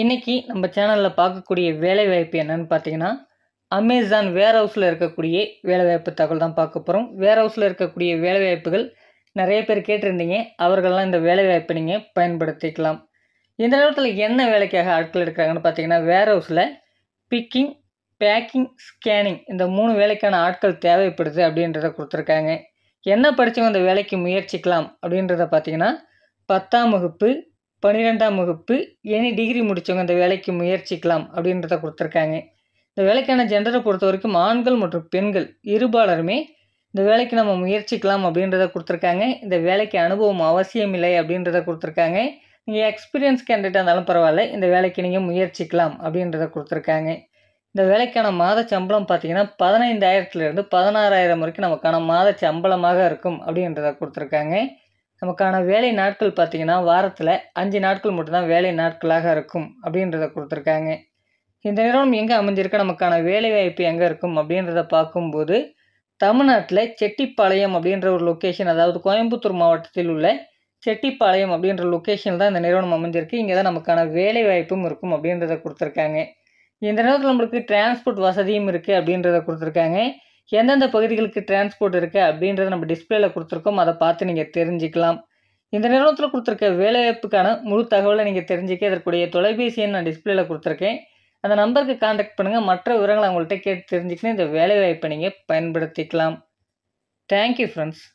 இன்றைக்கி நம்ம சேனலில் பார்க்கக்கூடிய வேலைவாய்ப்பு என்னென்னு பார்த்தீங்கன்னா அமேசான் வேர் ஹவுஸில் இருக்கக்கூடிய வேலைவாய்ப்பு தகவல் தான் பார்க்க போகிறோம் வேர் ஹவுஸில் இருக்கக்கூடிய வேலைவாய்ப்புகள் நிறைய பேர் கேட்டிருந்தீங்க அவர்களெலாம் இந்த வேலைவாய்ப்பை நீங்கள் பயன்படுத்திக்கலாம் இந்த நேரத்தில் என்ன வேலைக்காக ஆட்கள் இருக்கிறாங்கன்னு பார்த்தீங்கன்னா வேர் ஹவுஸில் பிக்கிங் பேக்கிங் ஸ்கேனிங் இந்த மூணு வேலைக்கான ஆட்கள் தேவைப்படுது அப்படின்றத கொடுத்துருக்காங்க என்ன படித்தவங்க அந்த வேலைக்கு முயற்சிக்கலாம் அப்படின்றத பார்த்தீங்கன்னா பத்தாம் வகுப்பு பன்னிரெண்டாம் வகுப்பு எனி டிகிரி முடித்தவங்க இந்த வேலைக்கு முயற்சிக்கலாம் அப்படின்றத கொடுத்துருக்காங்க இந்த வேலைக்கான ஜெண்டரை பொறுத்த வரைக்கும் ஆண்கள் மற்றும் பெண்கள் இருபாலருமே இந்த வேலைக்கு நம்ம முயற்சிக்கலாம் அப்படின்றத கொடுத்துருக்காங்க இந்த வேலைக்கு அனுபவம் அவசியம் இல்லை அப்படின்றத கொடுத்துருக்காங்க நீங்கள் எக்ஸ்பீரியன்ஸ் கேண்டிடேட் இருந்தாலும் பரவாயில்ல இந்த வேலைக்கு நீங்கள் முயற்சிக்கலாம் அப்படின்றத கொடுத்துருக்காங்க இந்த வேலைக்கான மாத சம்பளம் பார்த்தீங்கன்னா பதினைந்தாயிரத்துலேருந்து பதினாறாயிரம் வரைக்கும் நமக்கான மாத சம்பளமாக இருக்கும் அப்படின்றத கொடுத்துருக்காங்க நமக்கான வேலை நாட்கள் பார்த்திங்கன்னா வாரத்தில் அஞ்சு நாட்கள் மட்டும்தான் வேலை நாட்களாக இருக்கும் அப்படின்றத கொடுத்துருக்காங்க இந்த நிறுவனம் எங்கே அமைஞ்சிருக்கு நமக்கான வேலை வாய்ப்பு எங்கே இருக்கும் அப்படின்றத பார்க்கும்போது தமிழ்நாட்டில் செட்டிப்பாளையம் அப்படின்ற ஒரு லொக்கேஷன் அதாவது கோயம்புத்தூர் மாவட்டத்தில் உள்ள செட்டிப்பாளையம் அப்படின்ற லொக்கேஷன் தான் இந்த நிறுவனம் அமைஞ்சிருக்கு இங்கே தான் நமக்கான வேலை வாய்ப்பும் இருக்கும் அப்படின்றத கொடுத்துருக்காங்க இந்த நேரத்தில் நம்மளுக்கு டிரான்ஸ்போர்ட் வசதியும் இருக்குது அப்படின்றத கொடுத்துருக்காங்க எந்தெந்த பகுதிகளுக்கு டிரான்ஸ்போர்ட் இருக்குது அப்படின்றத நம்ம டிஸ்பிளேல கொடுத்துருக்கோம் அதை பார்த்து நீங்கள் தெரிஞ்சுக்கலாம் இந்த நிறுவனத்தில் கொடுத்துருக்க வேலைவாய்ப்புக்கான முழு தகவலை நீங்கள் தெரிஞ்சிக்க இதற்குடைய தொலைபேசி எண் நான் டிஸ்பிளேல கொடுத்துருக்கேன் அந்த நம்பருக்கு காண்டாக்ட் பண்ணுங்கள் மற்ற விவரங்களை அவங்கள்ட்ட கேட்டு தெரிஞ்சுக்கணும் இந்த வேலைவாய்ப்பை நீங்கள் பயன்படுத்திக்கலாம் தேங்க்யூ ஃப்ரெண்ட்ஸ்